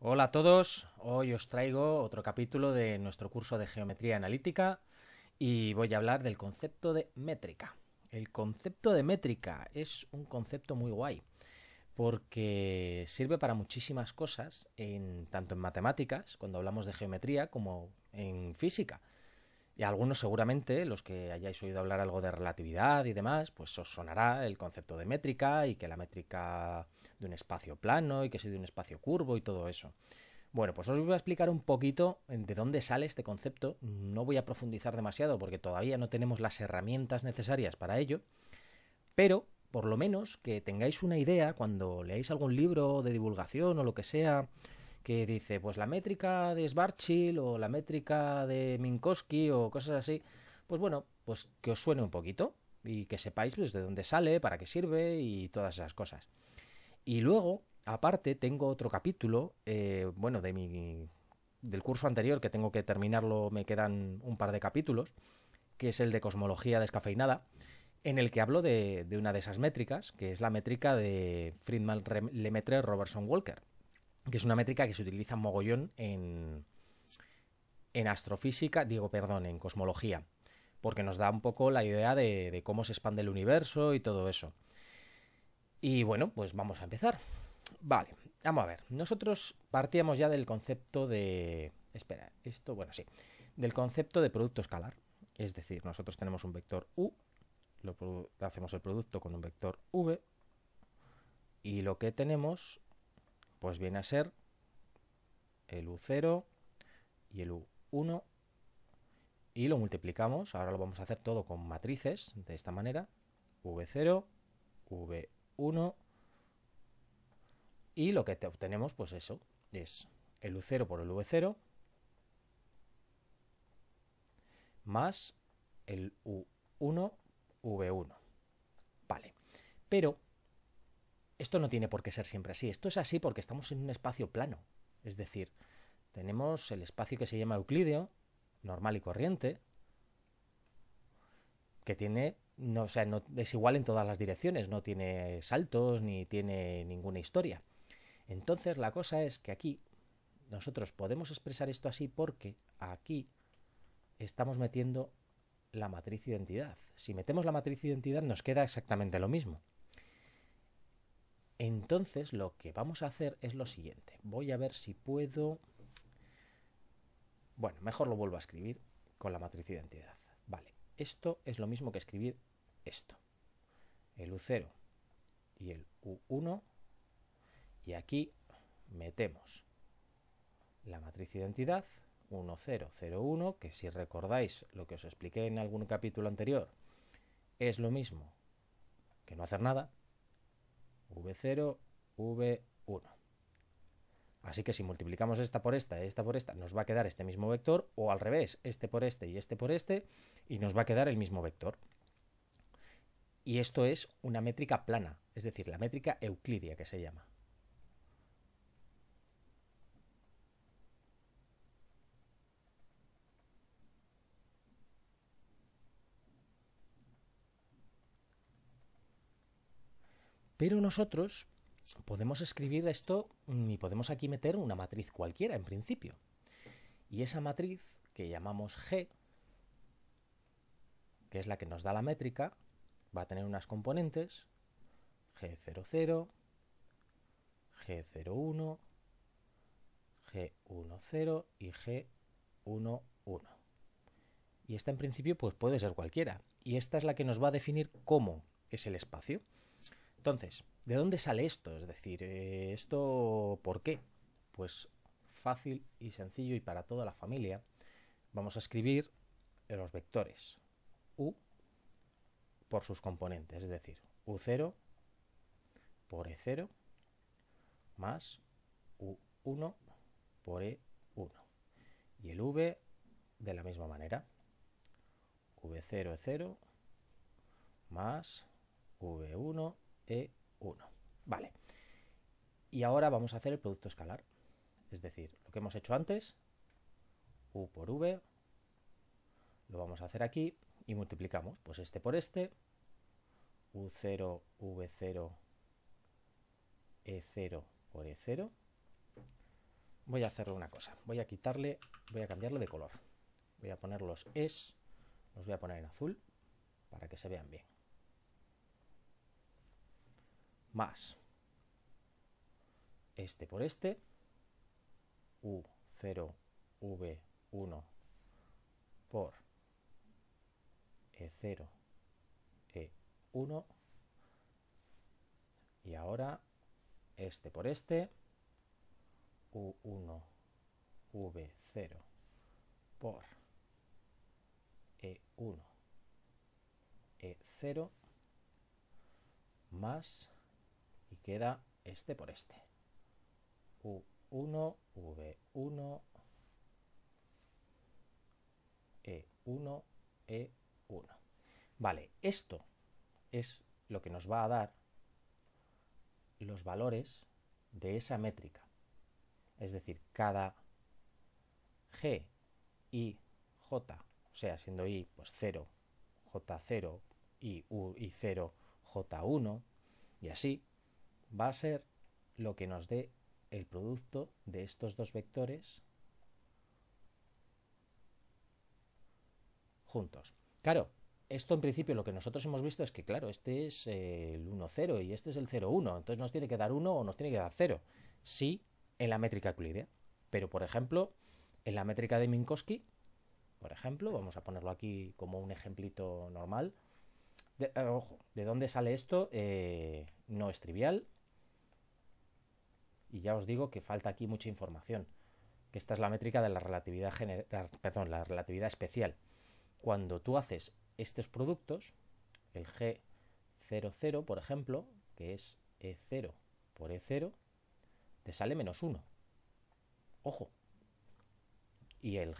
Hola a todos, hoy os traigo otro capítulo de nuestro curso de geometría analítica y voy a hablar del concepto de métrica. El concepto de métrica es un concepto muy guay porque sirve para muchísimas cosas, tanto en matemáticas, cuando hablamos de geometría, como en física. Y algunos seguramente, los que hayáis oído hablar algo de relatividad y demás, pues os sonará el concepto de métrica y que la métrica de un espacio plano y que es de un espacio curvo y todo eso. Bueno, pues os voy a explicar un poquito de dónde sale este concepto. No voy a profundizar demasiado porque todavía no tenemos las herramientas necesarias para ello, pero por lo menos que tengáis una idea cuando leáis algún libro de divulgación o lo que sea, que dice, pues la métrica de Schwarzschild o la métrica de Minkowski o cosas así, pues bueno, pues que os suene un poquito y que sepáis desde pues, de dónde sale, para qué sirve y todas esas cosas. Y luego, aparte, tengo otro capítulo, eh, bueno, de mi del curso anterior que tengo que terminarlo, me quedan un par de capítulos, que es el de cosmología descafeinada, en el que hablo de, de una de esas métricas, que es la métrica de Friedman Lemaitre Robertson Walker, que es una métrica que se utiliza mogollón en, en astrofísica, digo, perdón, en cosmología, porque nos da un poco la idea de, de cómo se expande el universo y todo eso. Y bueno, pues vamos a empezar. Vale, vamos a ver. Nosotros partíamos ya del concepto de... Espera, esto, bueno, sí. Del concepto de producto escalar. Es decir, nosotros tenemos un vector U, lo hacemos el producto con un vector V, y lo que tenemos pues viene a ser el U0 y el U1 y lo multiplicamos. Ahora lo vamos a hacer todo con matrices de esta manera. V0, V1 y lo que obtenemos pues eso es el U0 por el V0 más el U1, V1. Vale, pero esto no tiene por qué ser siempre así. Esto es así porque estamos en un espacio plano. Es decir, tenemos el espacio que se llama Euclideo, normal y corriente, que tiene, no, es igual en todas las direcciones, no tiene saltos ni tiene ninguna historia. Entonces la cosa es que aquí nosotros podemos expresar esto así porque aquí estamos metiendo la matriz identidad. Si metemos la matriz identidad nos queda exactamente lo mismo. Entonces lo que vamos a hacer es lo siguiente. Voy a ver si puedo... Bueno, mejor lo vuelvo a escribir con la matriz identidad. Vale, esto es lo mismo que escribir esto. El U0 y el U1. Y aquí metemos la matriz identidad 0, 0, 1, que si recordáis lo que os expliqué en algún capítulo anterior, es lo mismo que no hacer nada, V0, V1. Así que si multiplicamos esta por esta, esta por esta, nos va a quedar este mismo vector, o al revés, este por este y este por este, y nos va a quedar el mismo vector. Y esto es una métrica plana, es decir, la métrica euclidia que se llama. Pero nosotros podemos escribir esto y podemos aquí meter una matriz cualquiera en principio. Y esa matriz que llamamos G, que es la que nos da la métrica, va a tener unas componentes G00, G01, G10 y G11. Y esta en principio pues puede ser cualquiera. Y esta es la que nos va a definir cómo es el espacio. Entonces, ¿de dónde sale esto? Es decir, eh, ¿esto por qué? Pues fácil y sencillo y para toda la familia, vamos a escribir los vectores U por sus componentes, es decir, U0 por E0 más U1 por E1. Y el V de la misma manera. V0 E0 más V1 e1. Vale. Y ahora vamos a hacer el producto escalar. Es decir, lo que hemos hecho antes, U por V, lo vamos a hacer aquí y multiplicamos, pues este por este, U0, V0, E0 por E0. Voy a hacerle una cosa, voy a quitarle, voy a cambiarle de color. Voy a poner los es, los voy a poner en azul para que se vean bien más este por este, U0, V1 por E0, E1, y ahora este por este, U1, V0 por E1, E0, más y queda este por este. U1, V1, E1, E1. Vale, esto es lo que nos va a dar los valores de esa métrica. Es decir, cada G, I, J, o sea, siendo I, pues 0, J0, I, U, 0 J1, y así, va a ser lo que nos dé el producto de estos dos vectores juntos. Claro, esto en principio lo que nosotros hemos visto es que, claro, este es el 1, 0 y este es el 0, 1. Entonces nos tiene que dar 1 o nos tiene que dar 0. Sí, en la métrica euclidea. Pero, por ejemplo, en la métrica de Minkowski, por ejemplo, vamos a ponerlo aquí como un ejemplito normal. De, ojo, ¿de dónde sale esto? Eh, no es trivial. Y ya os digo que falta aquí mucha información, que esta es la métrica de la relatividad, general, perdón, la relatividad especial. Cuando tú haces estos productos, el G00, por ejemplo, que es E0 por E0, te sale menos 1. Ojo. Y el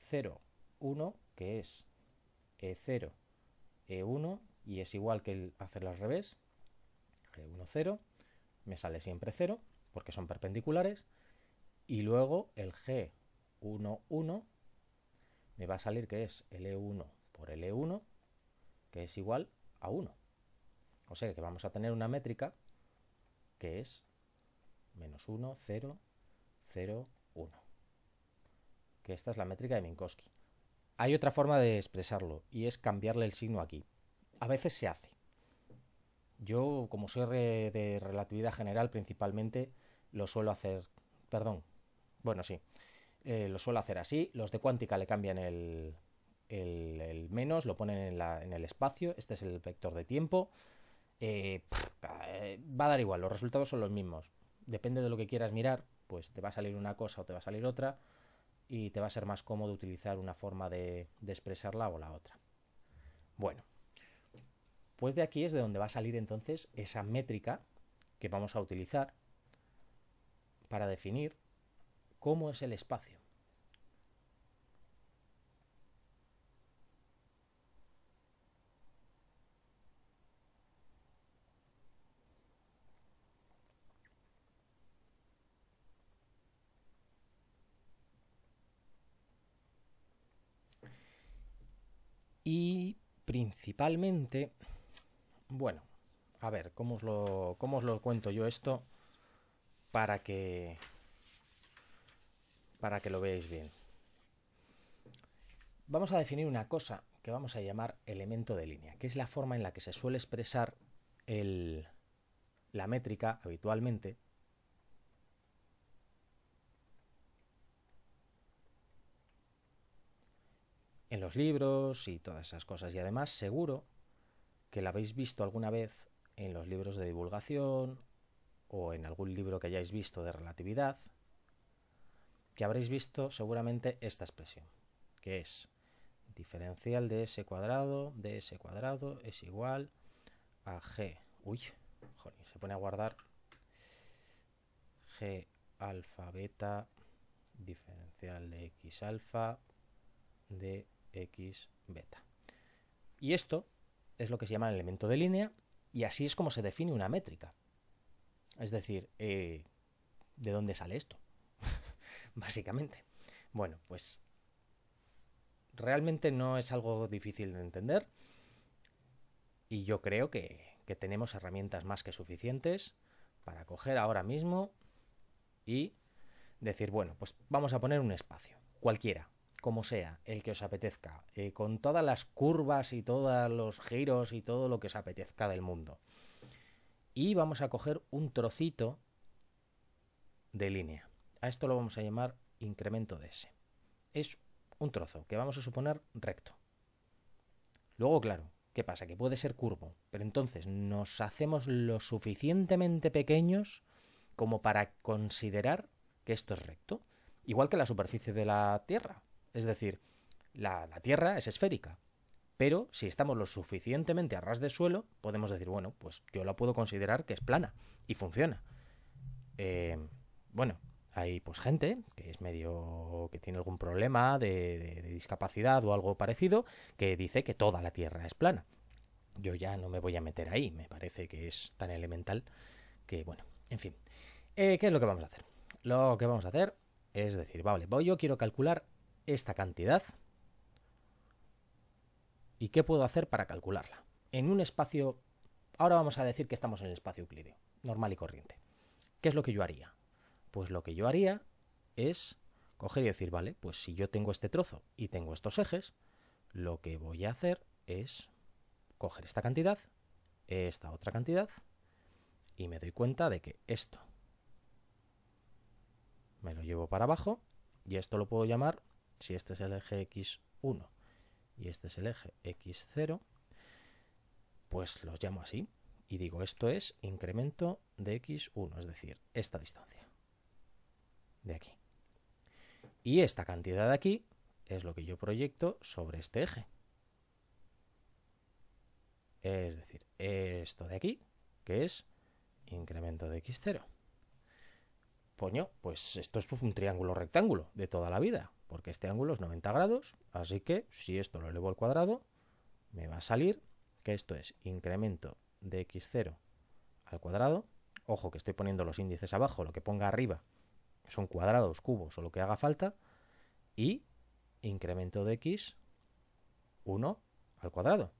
G01, que es E0, E1, y es igual que el hacerlo al revés, G10, me sale siempre 0, porque son perpendiculares, y luego el G11 me va a salir que es L1 e por L1, e que es igual a 1. O sea que vamos a tener una métrica que es menos 1, 0, 0, 1. Que esta es la métrica de Minkowski. Hay otra forma de expresarlo y es cambiarle el signo aquí. A veces se hace. Yo, como soy de relatividad general principalmente, lo suelo hacer... Perdón. Bueno, sí. Eh, lo suelo hacer así. Los de cuántica le cambian el, menos, lo ponen en, el espacio. Este es el vector de tiempo. Eh, va a dar igual, los resultados son los mismos. Depende de lo que quieras mirar, pues te va a salir una cosa o te va a salir otra. Y te va a ser más cómodo utilizar una forma de, de expresarla o la otra. Bueno, pues de aquí es de donde va a salir entonces esa métrica que vamos a utilizar para definir cómo es el espacio. Y principalmente bueno, a ver, ¿cómo os lo, cuento yo esto para que, para que lo veáis bien? Vamos a definir una cosa que vamos a llamar elemento de línea, que es la forma en la que se suele expresar el, la métrica habitualmente en los libros y todas esas cosas. Y además, seguro que la habéis visto alguna vez en los libros de divulgación o en algún libro que hayáis visto de relatividad, que habréis visto seguramente esta expresión, que es diferencial de s cuadrado de s cuadrado es igual a g. Uy, se pone a guardar g alfa beta diferencial de x alfa de x beta. Y esto es lo que se llama el elemento de línea y así es como se define una métrica. Es decir, eh, ¿de dónde sale esto? Básicamente. Bueno, pues realmente no es algo difícil de entender y yo creo que, que tenemos herramientas más que suficientes para coger ahora mismo y decir, bueno, pues vamos a poner un espacio, cualquiera, como sea, el que os apetezca, eh, con todas las curvas y todos los giros y todo lo que os apetezca del mundo. Y vamos a coger un trocito de línea. A esto lo vamos a llamar incremento de S. Es un trozo que vamos a suponer recto. Luego, claro, ¿qué pasa? Que puede ser curvo, pero entonces nos hacemos lo suficientemente pequeños como para considerar que esto es recto, igual que la superficie de la Tierra. Es decir, la, Tierra es esférica, pero si estamos lo suficientemente a ras de suelo, podemos decir, bueno, pues yo la puedo considerar que es plana y funciona. Eh, bueno, hay pues gente que es medio que tiene algún problema de, discapacidad o algo parecido que dice que toda la Tierra es plana. Yo ya no me voy a meter ahí, me parece que es tan elemental que bueno, en fin. Eh, ¿Qué es lo que vamos a hacer? Lo que vamos a hacer es decir, vale, voy, yo quiero calcular esta cantidad y qué puedo hacer para calcularla. En un espacio, ahora vamos a decir que estamos en el espacio euclídeo, normal y corriente. ¿Qué es lo que yo haría? Pues lo que yo haría es coger y decir, vale, pues si yo tengo este trozo y tengo estos ejes, lo que voy a hacer es coger esta cantidad, esta otra cantidad, y me doy cuenta de que esto me lo llevo para abajo y esto lo puedo llamar si este es el eje X1 y este es el eje X0, pues los llamo así y digo esto es incremento de X1, es decir, esta distancia de aquí. Y esta cantidad de aquí es lo que yo proyecto sobre este eje. Es decir, esto de aquí, que es incremento de X0 pues esto es un triángulo rectángulo de toda la vida, porque este ángulo es 90 grados, así que si esto lo elevo al cuadrado, me va a salir que esto es incremento de x0 al cuadrado. Ojo que estoy poniendo los índices abajo, lo que ponga arriba son cuadrados, cubos o lo que haga falta. Y incremento de x 1 al cuadrado.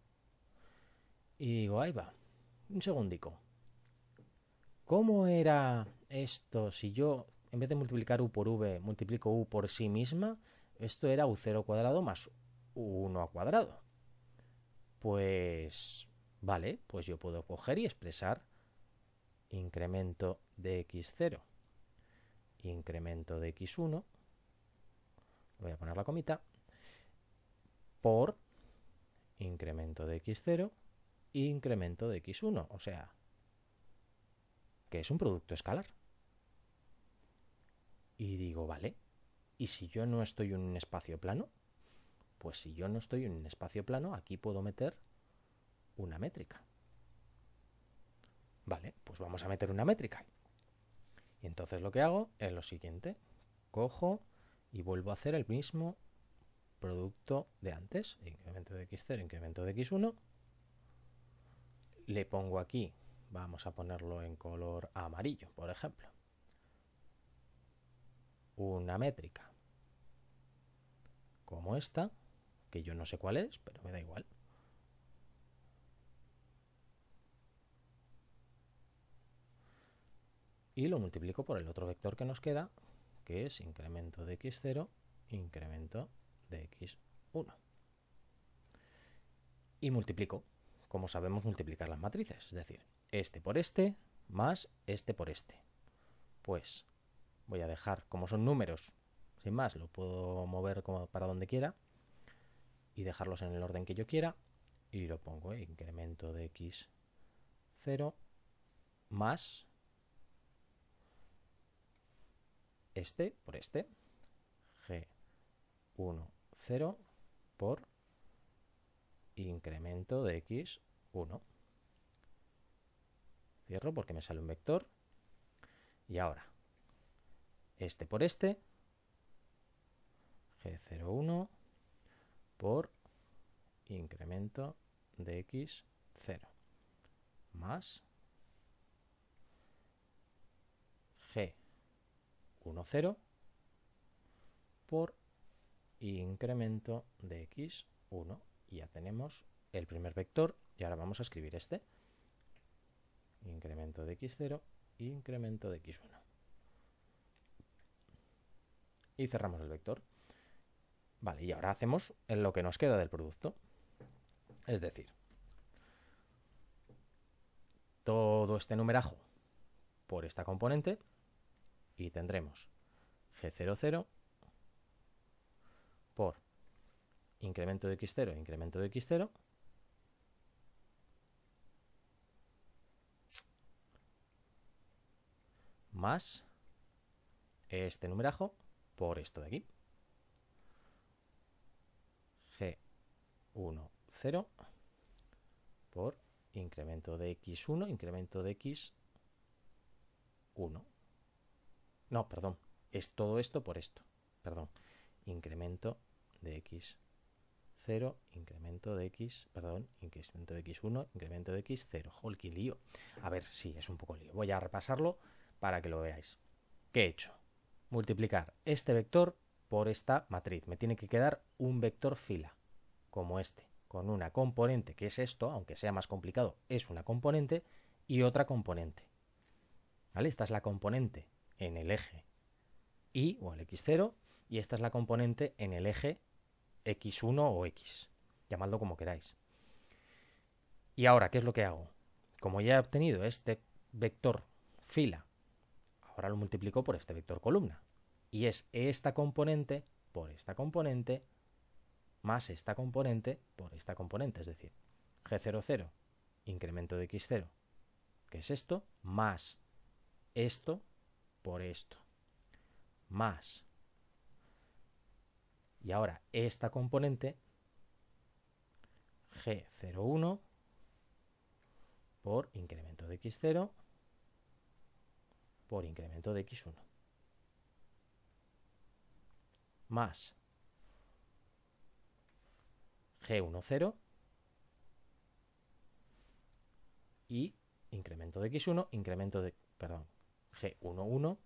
Y digo, ahí va, un segundico. ¿Cómo era esto, si yo en vez de multiplicar u por v, multiplico u por sí misma, esto era u0 cuadrado más 1 al cuadrado. Pues vale, pues yo puedo coger y expresar incremento de x0, incremento de x1, voy a poner la comita, por incremento de x0 incremento de x1, o sea, que es un producto escalar. Y digo, vale, ¿y si yo no estoy en un espacio plano? Pues si yo no estoy en un espacio plano, aquí puedo meter una métrica. Vale, pues vamos a meter una métrica. Y entonces lo que hago es lo siguiente. Cojo y vuelvo a hacer el mismo producto de antes. Incremento de x0, incremento de x1. Le pongo aquí, vamos a ponerlo en color amarillo, por ejemplo una métrica. Como esta, que yo no sé cuál es, pero me da igual. Y lo multiplico por el otro vector que nos queda, que es incremento de x0, incremento de x1. Y multiplico, como sabemos multiplicar las matrices, es decir, este por este, más este por este. Pues voy a dejar, como son números, sin más, lo puedo mover como para donde quiera y dejarlos en el orden que yo quiera y lo pongo incremento de x 0 más este por este g 1 0 por incremento de x 1 cierro porque me sale un vector y ahora este por este, G01 por incremento de X0 más G10 por incremento de X1. Y Ya tenemos el primer vector y ahora vamos a escribir este. Incremento de X0, incremento de X1 y cerramos el vector. Vale, y ahora hacemos lo que nos queda del producto. Es decir, todo este numerajo por esta componente y tendremos G00 por incremento de X0, e incremento de X0 más este numerajo por esto de aquí. G1, 0 por incremento de x1, incremento de x1. No, perdón, es todo esto por esto. Perdón, incremento de x0, incremento de x, perdón, incremento de x1, incremento de x0. Jol, lío. A ver, sí, es un poco lío. Voy a repasarlo para que lo veáis. ¿Qué he hecho? multiplicar este vector por esta matriz. Me tiene que quedar un vector fila, como este, con una componente, que es esto, aunque sea más complicado, es una componente, y otra componente. ¿Vale? Esta es la componente en el eje Y o el X0, y esta es la componente en el eje X1 o X. Llamadlo como queráis. Y ahora, ¿qué es lo que hago? Como ya he obtenido este vector fila ahora lo multiplico por este vector columna. Y es esta componente por esta componente más esta componente por esta componente, es decir, g00, incremento de x0, que es esto, más esto por esto, más. Y ahora esta componente, g01 por incremento de x0 por incremento de x1. Más g 10 y incremento de x1, incremento de, perdón, g 11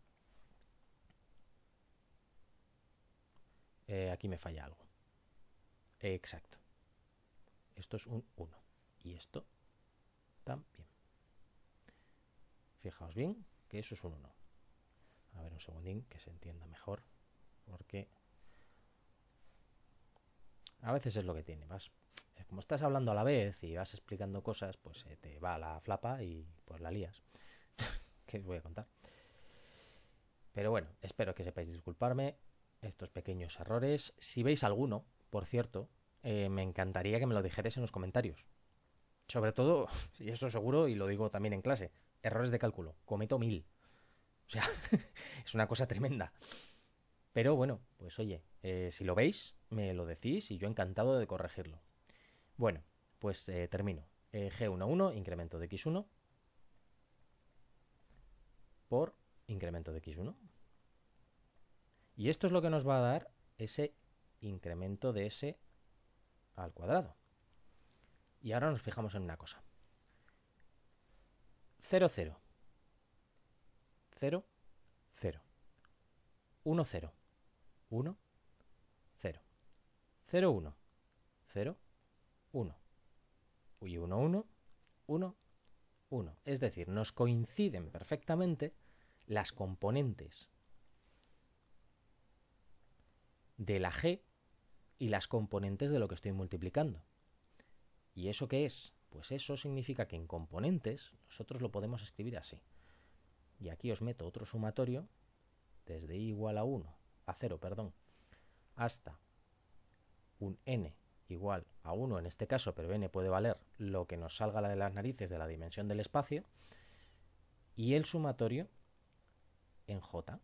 eh, aquí me falla algo. exacto. Esto es un 1. Y esto también. Fijaos bien, que eso es un 1. A ver un segundín que se entienda mejor, porque a veces es lo que tiene. Eh, como estás hablando a la vez y vas explicando cosas, pues eh, te va la flapa y pues la lías. ¿Qué os voy a contar? Pero bueno, espero que sepáis disculparme estos pequeños errores. Si veis alguno, por cierto, eh, me encantaría que me lo dijerais en los comentarios. Sobre todo, y esto seguro, y lo digo también en clase, errores de cálculo, cometo mil. O sea, es una cosa tremenda. Pero bueno, pues oye, eh, si lo veis, me lo decís y yo encantado de corregirlo. Bueno, pues eh, termino. Eh, G11, incremento de X1 por incremento de X1. Y esto es lo que nos va a dar ese incremento de S al cuadrado. Y ahora nos fijamos en una cosa. 0, 0. 0, 0. 1, 0. 1, 0. 0, 1. 0, 1. Y 1, 1. 1, 1. Es decir, nos coinciden perfectamente las componentes de la G y las componentes de lo que estoy multiplicando. ¿Y eso qué es? Pues eso significa que en componentes nosotros lo podemos escribir así. Y aquí os meto otro sumatorio desde i igual a 1, a 0, perdón, hasta un n igual a 1 en este caso, pero n puede valer lo que nos salga la de las narices de la dimensión del espacio, y el sumatorio en j,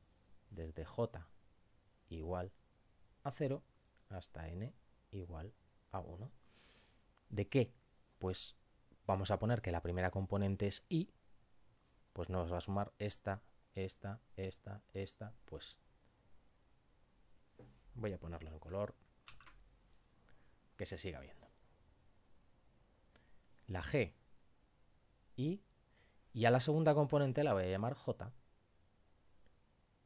desde j igual a 0 hasta n igual a 1. ¿De qué? Pues vamos a poner que la primera componente es i, pues nos va a sumar esta, esta, esta, esta, pues voy a ponerlo en color, que se siga viendo. La g, i, y a la segunda componente la voy a llamar j,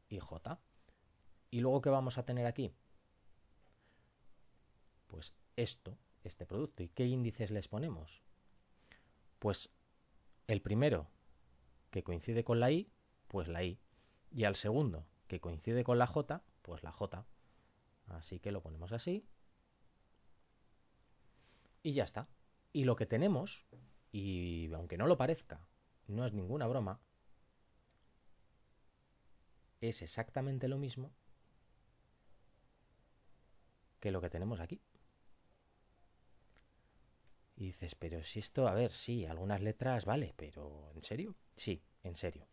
y j. ¿Y luego qué vamos a tener aquí? Pues esto, este producto. ¿Y qué índices les ponemos? Pues el primero que coincide con la I, pues la I. Y al segundo que coincide con la J, pues la J. Así que lo ponemos así. Y ya está. Y lo que tenemos, y aunque no lo parezca, no es ninguna broma, es exactamente lo mismo que lo que tenemos aquí. Y dices, pero si esto, a ver, sí, algunas letras vale, pero ¿en serio? Sí, en serio.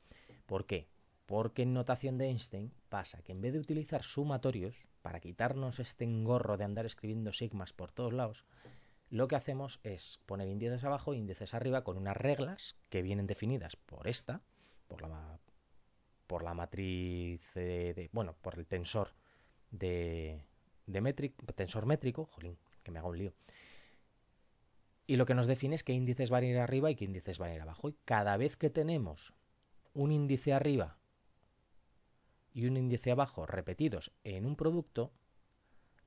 ¿Por qué? Porque en notación de Einstein pasa que en vez de utilizar sumatorios para quitarnos este engorro de andar escribiendo sigmas por todos lados, lo que hacemos es poner índices abajo e índices arriba con unas reglas que vienen definidas por esta, por la, por la matriz, eh, de, bueno, por el tensor de, de tensor métrico, jolín, que me haga un lío, y lo que nos define es qué índices van a ir arriba y qué índices van a ir abajo. Y cada vez que tenemos un índice arriba y un índice abajo repetidos en un producto,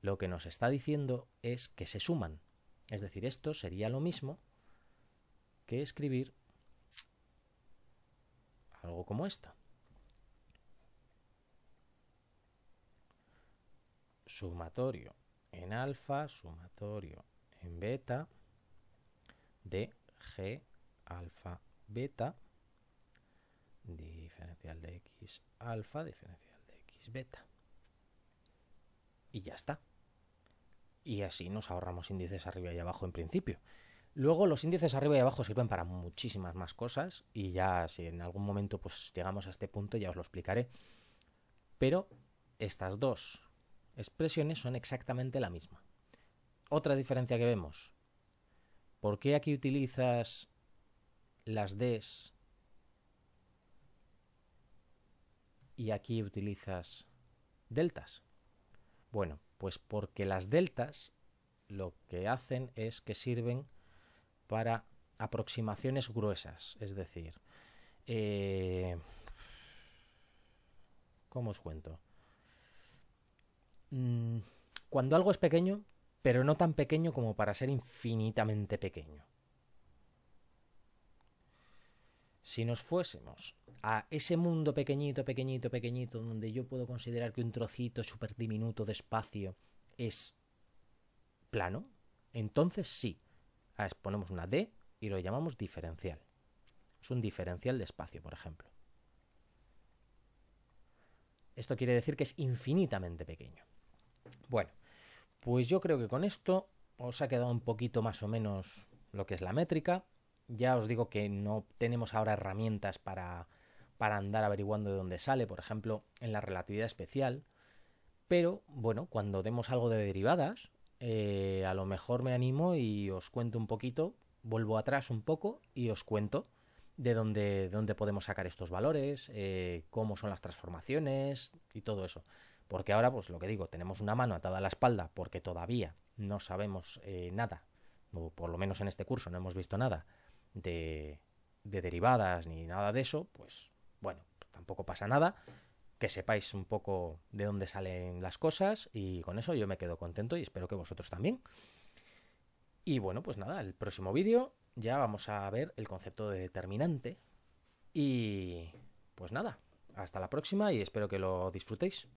lo que nos está diciendo es que se suman. Es decir, esto sería lo mismo que escribir algo como esto. Sumatorio en alfa, sumatorio en beta de G alfa beta, diferencial de X alfa, diferencial de X beta. Y ya está. Y así nos ahorramos índices arriba y abajo en principio. Luego los índices arriba y abajo sirven para muchísimas más cosas y ya si en algún momento pues llegamos a este punto ya os lo explicaré. Pero estas dos expresiones son exactamente la misma. Otra diferencia que vemos, ¿Por qué aquí utilizas las Ds y aquí utilizas deltas? Bueno, pues porque las deltas lo que hacen es que sirven para aproximaciones gruesas, es decir, eh, ¿cómo os cuento? Mm, cuando algo es pequeño, pero no tan pequeño como para ser infinitamente pequeño. Si nos fuésemos a ese mundo pequeñito, pequeñito, pequeñito, donde yo puedo considerar que un trocito súper diminuto de espacio es plano, entonces sí, ponemos una D y lo llamamos diferencial. Es un diferencial de espacio, por ejemplo. Esto quiere decir que es infinitamente pequeño. Bueno, pues yo creo que con esto os ha quedado un poquito más o menos lo que es la métrica. Ya os digo que no tenemos ahora herramientas para, para andar averiguando de dónde sale, por ejemplo, en la relatividad especial. Pero bueno, cuando demos algo de derivadas, eh, a lo mejor me animo y os cuento un poquito, vuelvo atrás un poco y os cuento de dónde, dónde podemos sacar estos valores, eh, cómo son las transformaciones y todo eso. Porque ahora, pues lo que digo, tenemos una mano atada a la espalda porque todavía no sabemos eh, nada, o por lo menos en este curso no hemos visto nada de, de derivadas ni nada de eso, pues bueno, tampoco pasa nada, que sepáis un poco de dónde salen las cosas y con eso yo me quedo contento y espero que vosotros también. Y bueno, pues nada, el próximo vídeo ya vamos a ver el concepto de determinante y pues nada, hasta la próxima y espero que lo disfrutéis.